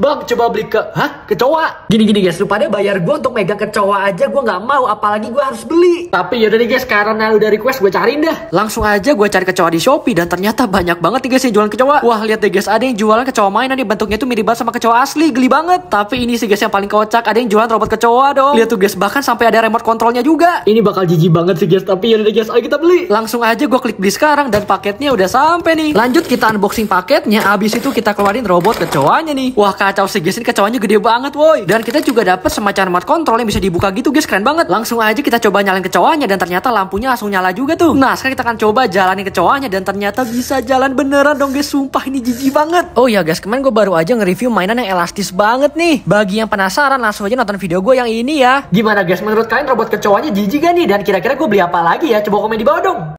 Bang, coba beli ke, hah? Kecoa? Gini-gini guys, lu pada bayar gue untuk megang kecoa aja gue nggak mau, apalagi gue harus beli. Tapi yaudah nih guys, karena udah request gue cariin dah. Langsung aja gue cari kecoa di Shopee dan ternyata banyak banget nih guys yang jualan kecoa. Wah, lihat deh guys, ada yang jualan kecoa mainan nih bentuknya tuh mirip banget sama kecoa asli, geli banget. Tapi ini sih guys yang paling kocak, ada yang jualan robot kecoa dong. Lihat tuh guys, bahkan sampai ada remote kontrolnya juga. Ini bakal jijik banget sih guys, tapi yaudah deh guys, ayo kita beli. Langsung aja gue klik beli sekarang dan paketnya udah sampai nih. Lanjut kita unboxing paketnya, abis itu kita keluarin robot kecoanya nih. Wah, kacau sih guys, ini kacauannya gede banget woi. Dan kita juga dapat semacam remote control yang bisa dibuka gitu guys, keren banget. Langsung aja kita coba nyalain kecoanya dan ternyata lampunya langsung nyala juga tuh. Nah, sekarang kita akan coba jalanin kecoanya dan ternyata bisa jalan beneran dong guys, sumpah ini jijik banget. Oh ya guys, kemarin gue baru aja nge-review mainan yang elastis banget nih. Bagi yang penasaran langsung aja nonton video gue yang ini ya. Gimana guys, menurut kalian robot kecoanya jijik gak nih? Dan kira-kira gue beli apa lagi ya? Coba komen di bawah dong.